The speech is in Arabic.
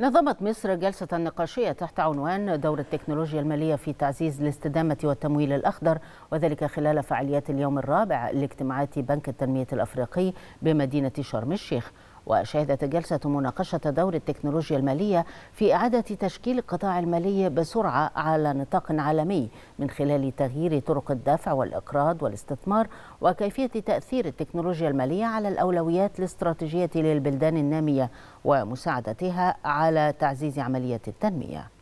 نظمت مصر جلسة نقاشية تحت عنوان دور التكنولوجيا المالية في تعزيز الاستدامة والتمويل الأخضر وذلك خلال فعاليات اليوم الرابع لاجتماعات بنك التنمية الأفريقي بمدينة شرم الشيخ وشهدت الجلسة مناقشة دور التكنولوجيا المالية في إعادة تشكيل القطاع المالي بسرعة على نطاق عالمي من خلال تغيير طرق الدفع والإقراض والاستثمار وكيفية تأثير التكنولوجيا المالية على الأولويات الاستراتيجية للبلدان النامية ومساعدتها على تعزيز عملية التنمية